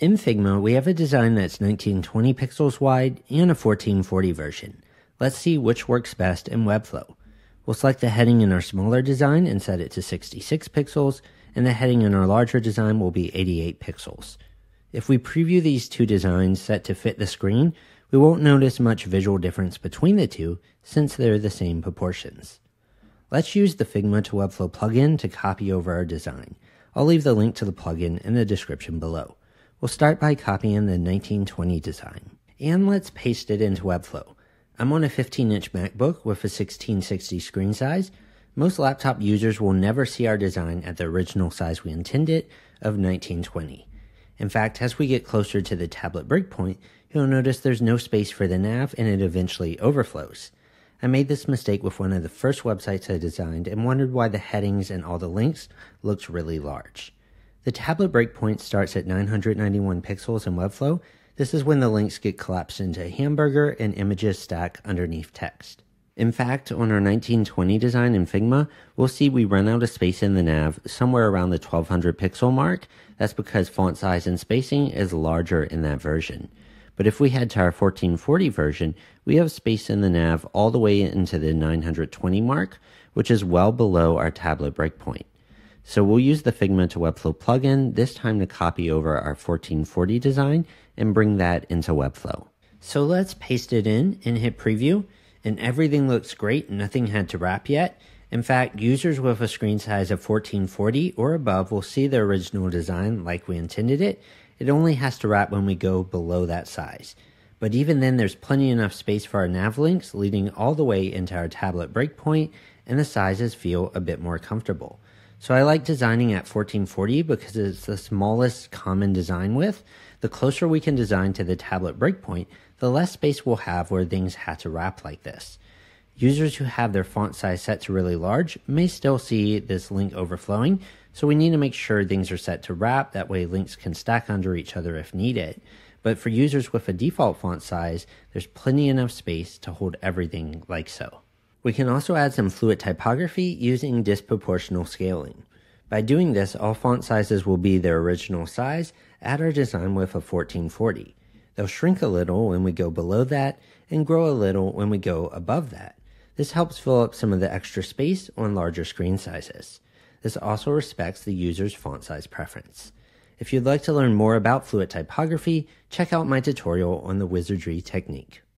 In Figma, we have a design that's 1920 pixels wide and a 1440 version. Let's see which works best in Webflow. We'll select the heading in our smaller design and set it to 66 pixels, and the heading in our larger design will be 88 pixels. If we preview these two designs set to fit the screen, we won't notice much visual difference between the two since they're the same proportions. Let's use the Figma to Webflow plugin to copy over our design. I'll leave the link to the plugin in the description below. We'll start by copying the 1920 design. And let's paste it into Webflow. I'm on a 15-inch MacBook with a 1660 screen size. Most laptop users will never see our design at the original size we intended of 1920. In fact, as we get closer to the tablet breakpoint, you'll notice there's no space for the nav and it eventually overflows. I made this mistake with one of the first websites I designed and wondered why the headings and all the links looked really large. The tablet breakpoint starts at 991 pixels in Webflow. This is when the links get collapsed into hamburger and images stack underneath text. In fact, on our 1920 design in Figma, we'll see we run out of space in the nav somewhere around the 1200 pixel mark. That's because font size and spacing is larger in that version. But if we head to our 1440 version, we have space in the nav all the way into the 920 mark, which is well below our tablet breakpoint. So we'll use the Figma to Webflow plugin, this time to copy over our 1440 design and bring that into Webflow. So let's paste it in and hit preview and everything looks great. Nothing had to wrap yet. In fact, users with a screen size of 1440 or above will see the original design like we intended it. It only has to wrap when we go below that size. But even then, there's plenty enough space for our nav links leading all the way into our tablet breakpoint and the sizes feel a bit more comfortable. So I like designing at 1440 because it's the smallest common design width. The closer we can design to the tablet breakpoint, the less space we'll have where things have to wrap like this. Users who have their font size set to really large may still see this link overflowing, so we need to make sure things are set to wrap, that way links can stack under each other if needed. But for users with a default font size, there's plenty enough space to hold everything like so. We can also add some fluid typography using disproportional scaling. By doing this, all font sizes will be their original size at our design width of 1440. They'll shrink a little when we go below that and grow a little when we go above that. This helps fill up some of the extra space on larger screen sizes. This also respects the user's font size preference. If you'd like to learn more about fluid typography, check out my tutorial on the wizardry technique.